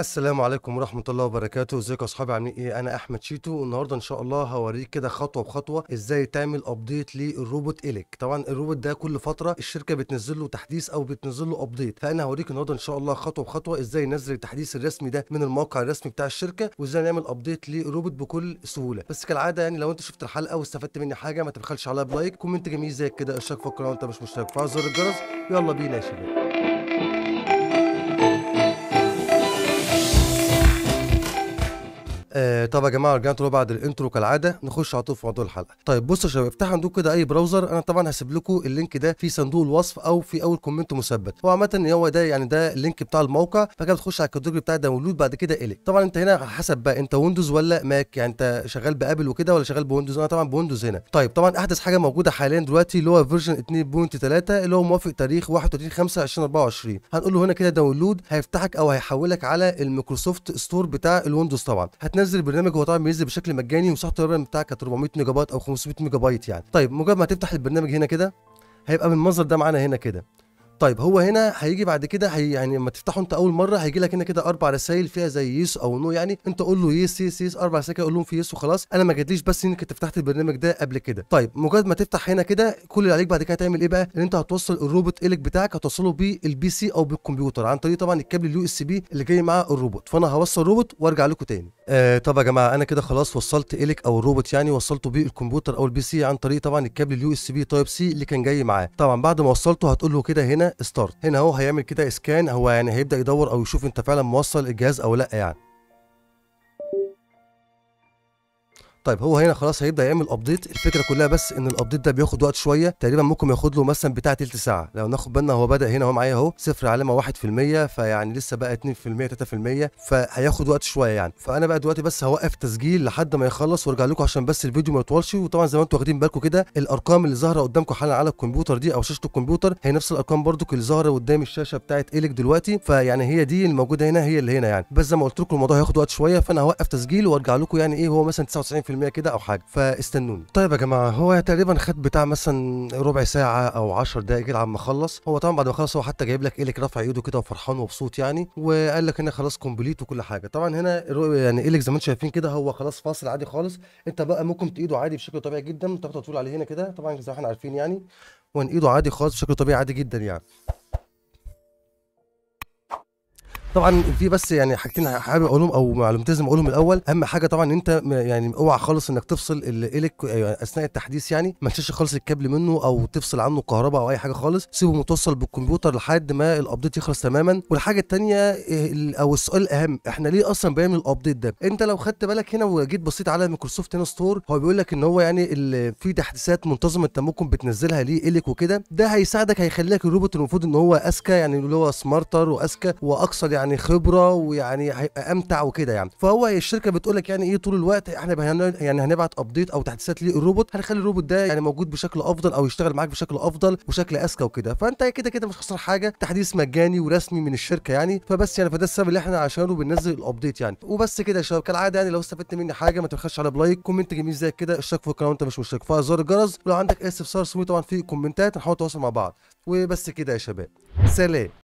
السلام عليكم ورحمة الله وبركاته ازيكم يا اصحابي عاملين ايه انا احمد شيتو والنهارده ان شاء الله هوريك كده خطوة بخطوة ازاي تعمل ابديت للروبوت اليك طبعا الروبوت ده كل فترة الشركة بتنزل له تحديث او بتنزل له ابديت فانا هوريك النهارده ان شاء الله خطوة بخطوة ازاي ننزل التحديث الرسمي ده من الموقع الرسمي بتاع الشركة وازاي نعمل ابديت للروبوت بكل سهولة بس كالعادة يعني لو انت شفت الحلقة واستفدت مني حاجة ما تبخلش عليها بلايك كومنت جميل زي كده اشترك في القناة وانت مش مشترك فعل زر الجرس يلا بينا يا شباب طب يا جماعه رجعنا له بعد الانترو كالعاده نخش على طول في موضوع الحلقه طيب بصوا يا شباب افتحوا عندكم كده اي براوزر انا طبعا هسيب لكم اللينك ده في صندوق الوصف او في اول كومنت مثبت هو عامه هو ده يعني ده اللينك بتاع الموقع فكده بتخش على الكاتالوج بتاع داونلود بعد كده الك طبعا انت هنا على حسب بقى انت ويندوز ولا ماك يعني انت شغال بابل وكده ولا شغال بويندوز انا طبعا بويندوز هنا طيب طبعا احدث حاجه موجوده حاليا دلوقتي اللي هو فيرجن 2.3 اللي هو موافق تاريخ 31 5 2024 هنقول له هنا كده داونلود هيفتحك او هيحولك على الميكروسوفت ستور بتاع الويندوز طبعا هتنزل برنامج البرنامج هو طبعا بينزل بشكل مجاني ومساحته الرام بتاعك كانت 400 ميجا بايت او 500 ميجا بايت يعني طيب مجرد ما تفتح البرنامج هنا كده هيبقى بالمنظر ده معانا هنا كده طيب هو هنا هيجي بعد كده هي يعني لما تفتحه انت اول مره هيجي لك هنا كده اربع رسائل فيها زي يس او نو يعني انت قول له يس يس يس اربع رسائل كده قول لهم في يس وخلاص انا ما جاتليش بس انك انت فتحت البرنامج ده قبل كده طيب مجرد ما تفتح هنا كده كل اللي عليك بعد كده تعمل ايه بقى ان انت هتوصل الروبوت الك بتاعك هتوصله بالبي سي او بالكمبيوتر عن طريق طبعا الكابل اليو اس بي اللي جاي معاه الروبوت فانا هوصل الروبوت وارجع لكم تاني آه طب يا جماعه انا كده خلاص وصلت الك او الروبوت يعني وصلته بيه الكمبيوتر او البي سي عن طريق طبعا الكابل اليو اس بي تايب سي اللي كان جاي معاه طبعا بعد ما وصلته هتقول له كده هنا ستارت هنا اهو هيعمل كده اسكان هو يعني هيبدا يدور او يشوف انت فعلا موصل الجهاز او لا يعني طيب هو هنا خلاص هيبدا يعمل ابديت الفكره كلها بس ان الابديت ده بياخد وقت شويه تقريبا ممكن ياخد له مثلا بتاع تلت ساعه لو ناخد بالنا هو بدا هنا هو معايا اهو صفر علامه 1% فيعني لسه بقى 2% 3% فهياخد وقت شويه يعني فانا بقى دلوقتي بس هوقف تسجيل لحد ما يخلص وارجع لكم عشان بس الفيديو ما يطولش وطبعا زي ما انتم واخدين بالكم كده الارقام اللي ظاهره قدامكم حالا على الكمبيوتر دي او شاشه الكمبيوتر هي نفس الارقام برده اللي ظاهره قدام الشاشه بتاعه الك دلوقتي فيعني هي دي الموجوده هنا هي اللي هنا يعني بس زي ما قلت لكم الموضوع هياخد وقت شويه فانا هوقف تسجيل وارجع لكم يعني ايه هو مثلا 99 10% كده او حاجه فاستنوني طيب يا جماعه هو تقريبا خد بتاع مثلا ربع ساعه او 10 دقائق كده عم خلص هو طبعا بعد ما خلص هو حتى جايب لك الك إيه رافع ايده كده وفرحان ومبسوط يعني وقال لك هنا خلاص كومبليت وكل حاجه طبعا هنا يعني الك إيه زي ما انتم شايفين كده هو خلاص فاصل عادي خالص انت بقى ممكن تايده عادي بشكل طبيعي جدا تاخده طول عليه هنا كده طبعا زي ما احنا عارفين يعني وان ايده عادي خالص بشكل طبيعي عادي جدا يعني طبعا في بس يعني حاجتين حابب اقولهم او معلومتين اقولهم الاول اهم حاجه طبعا انت يعني اوعى خالص انك تفصل الالك اثناء التحديث يعني ما تشيلش خالص الكابل منه او تفصل عنه كهرباء او اي حاجه خالص سيبه متوصل بالكمبيوتر لحد ما الابديت يخلص تماما والحاجه الثانيه او السؤال الاهم احنا ليه اصلا بنعمل الابديت ده انت لو خدت بالك هنا وجيت بصيت على مايكروسوفت هنا ستور هو بيقول لك ان هو يعني في تحديثات منتظمه ممكن بتنزلها ليه الك وكده ده هيساعدك هيخليك الروبوت المفروض ان هو اذكى يعني اللي هو سمارتر واذكى واكثر يعني يعني خبره ويعني هيبقى امتع وكده يعني فهو الشركه بتقول لك يعني ايه طول الوقت احنا يعني هنبعت ابديت او تحديثات للروبوت هنخلي الروبوت ده يعني موجود بشكل افضل او يشتغل معاك بشكل افضل وشكل اذكى وكده فانت كده كده مش خسر حاجه تحديث مجاني ورسمي من الشركه يعني فبس يعني فده السبب اللي احنا عشانه بننزل الابديت يعني وبس كده يا شباب كالعاده يعني لو استفدت مني حاجه ما تبخلش على بلايك كومنت جميل زي كده اشترك في القناه وانت مش مشترك فزر زر الجرس ولو عندك اي استفسار سوي طبعا في كومنتات هنحاول نتواصل مع بعض وبس كده يا شباب سلام